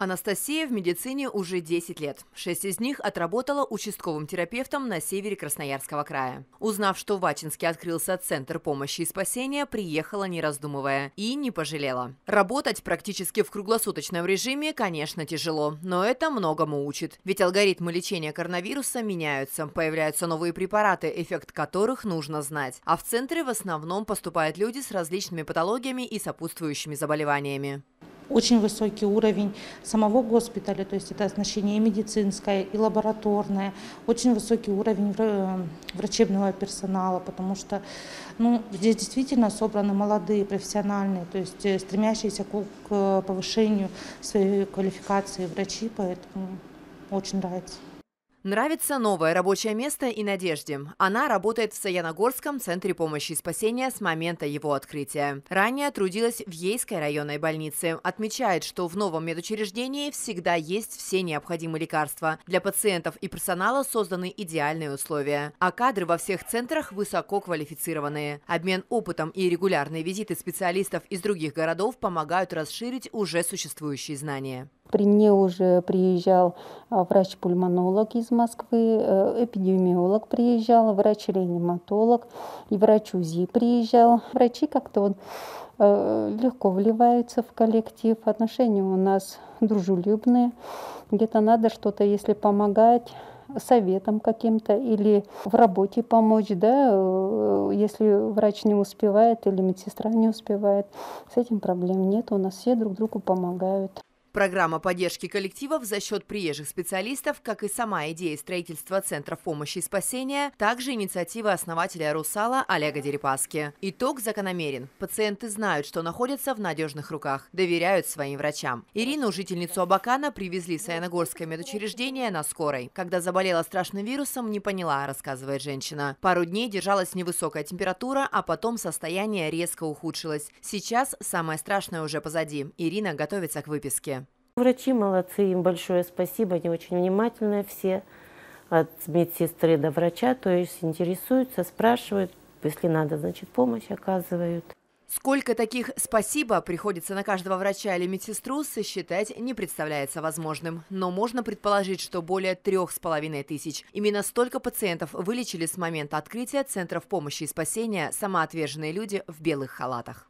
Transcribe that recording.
Анастасия в медицине уже 10 лет. Шесть из них отработала участковым терапевтом на севере Красноярского края. Узнав, что в Ачинске открылся Центр помощи и спасения, приехала не раздумывая и не пожалела. Работать практически в круглосуточном режиме, конечно, тяжело, но это многому учит. Ведь алгоритмы лечения коронавируса меняются, появляются новые препараты, эффект которых нужно знать. А в центре в основном поступают люди с различными патологиями и сопутствующими заболеваниями очень высокий уровень самого госпиталя, то есть это оснащение и медицинское, и лабораторное, очень высокий уровень э, врачебного персонала, потому что ну, здесь действительно собраны молодые профессиональные, то есть э, стремящиеся к повышению своей квалификации врачи, поэтому очень нравится. Нравится новое рабочее место и Надежде. Она работает в Саяногорском центре помощи и спасения с момента его открытия. Ранее трудилась в Ейской районной больнице. Отмечает, что в новом медучреждении всегда есть все необходимые лекарства. Для пациентов и персонала созданы идеальные условия. А кадры во всех центрах высоко квалифицированные. Обмен опытом и регулярные визиты специалистов из других городов помогают расширить уже существующие знания. При мне уже приезжал а, врач-пульмонолог из Москвы, э, эпидемиолог приезжал, врач-реаниматолог и врач УЗИ приезжал. Врачи как-то вот э, легко вливаются в коллектив. Отношения у нас дружелюбные. Где-то надо что-то, если помогать, советом каким-то или в работе помочь, да, э, если врач не успевает или медсестра не успевает. С этим проблем нет, у нас все друг другу помогают. Программа поддержки коллективов за счет приезжих специалистов, как и сама идея строительства центра помощи и спасения, также инициатива основателя «Русала» Олега Дерипаски. Итог закономерен. Пациенты знают, что находятся в надежных руках, доверяют своим врачам. Ирину, жительницу Абакана, привезли в Саяногорское медучреждение на скорой. Когда заболела страшным вирусом, не поняла, рассказывает женщина. Пару дней держалась невысокая температура, а потом состояние резко ухудшилось. Сейчас самое страшное уже позади. Ирина готовится к выписке. Врачи молодцы, им большое спасибо, они очень внимательные все, от медсестры до врача, то есть интересуются, спрашивают, если надо, значит, помощь оказывают. Сколько таких «спасибо» приходится на каждого врача или медсестру, сосчитать не представляется возможным. Но можно предположить, что более трех с половиной тысяч. Именно столько пациентов вылечили с момента открытия центров помощи и спасения самоотверженные люди в белых халатах.